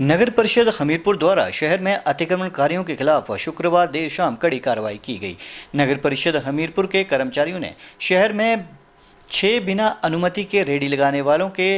नगर परिषद हमीरपुर द्वारा शहर में अतिक्रमणकारियों के खिलाफ शुक्रवार देर शाम कड़ी कार्रवाई की गई नगर परिषद हमीरपुर के कर्मचारियों ने शहर में छः बिना अनुमति के रेडी लगाने वालों के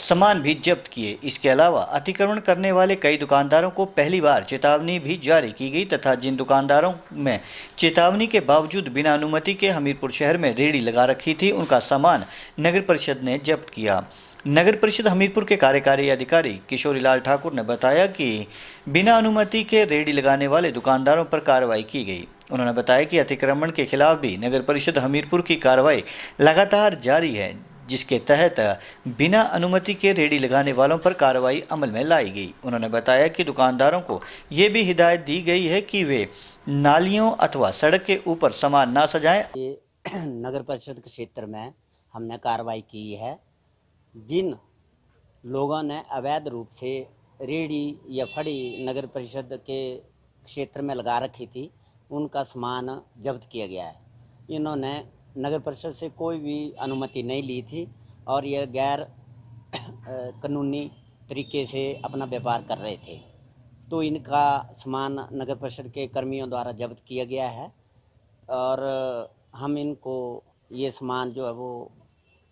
सामान भी जब्त किए इसके अलावा अतिक्रमण करने वाले कई दुकानदारों को पहली बार चेतावनी भी जारी की गई तथा जिन दुकानदारों में चेतावनी के बावजूद बिना अनुमति के हमीरपुर शहर में रेडी लगा रखी थी उनका सामान नगर परिषद ने जब्त किया नगर परिषद हमीरपुर के कार्यकारी अधिकारी किशोरी लाल ठाकुर ने बताया कि बिना अनुमति के रेडी लगाने वाले दुकानदारों पर कार्रवाई की गई उन्होंने बताया कि अतिक्रमण के खिलाफ भी नगर परिषद हमीरपुर की कार्रवाई लगातार जारी है जिसके तहत बिना अनुमति के रेडी लगाने वालों पर कार्रवाई अमल में लाई गई उन्होंने बताया कि दुकानदारों को ये भी हिदायत दी गई है कि वे नालियों अथवा सड़क के ऊपर सामान ना सजाएं। नगर परिषद के क्षेत्र में हमने कार्रवाई की है जिन लोगों ने अवैध रूप से रेडी या फड़ी नगर परिषद के क्षेत्र में लगा रखी थी उनका सामान जब्त किया गया है इन्होंने नगर परिषद से कोई भी अनुमति नहीं ली थी और यह गैर कानूनी तरीके से अपना व्यापार कर रहे थे तो इनका सामान नगर परिषद के कर्मियों द्वारा जब्त किया गया है और हम इनको ये सामान जो है वो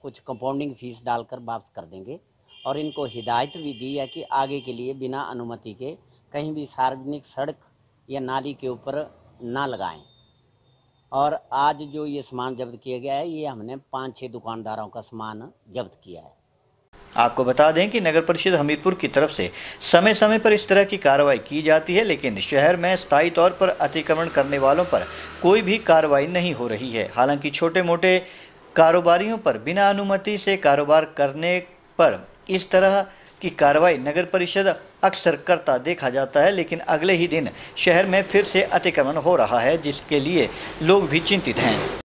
कुछ कंपाउंडिंग फीस डालकर वापस कर देंगे और इनको हिदायत भी दी है कि आगे के लिए बिना अनुमति के कहीं भी सार्वजनिक सड़क या नाली के ऊपर ना लगाएं और आज जो ये सामान जब्त किया गया है ये हमने पाँच छः दुकानदारों का सामान जब्त किया है आपको बता दें कि नगर परिषद हमीरपुर की तरफ से समय समय पर इस तरह की कार्रवाई की जाती है लेकिन शहर में स्थायी तौर पर अतिक्रमण करने वालों पर कोई भी कार्रवाई नहीं हो रही है हालांकि छोटे मोटे कारोबारियों पर बिना अनुमति से कारोबार करने पर इस तरह की कार्रवाई नगर परिषद अक्सर करता देखा जाता है लेकिन अगले ही दिन शहर में फिर से अतिक्रमण हो रहा है जिसके लिए लोग भी चिंतित हैं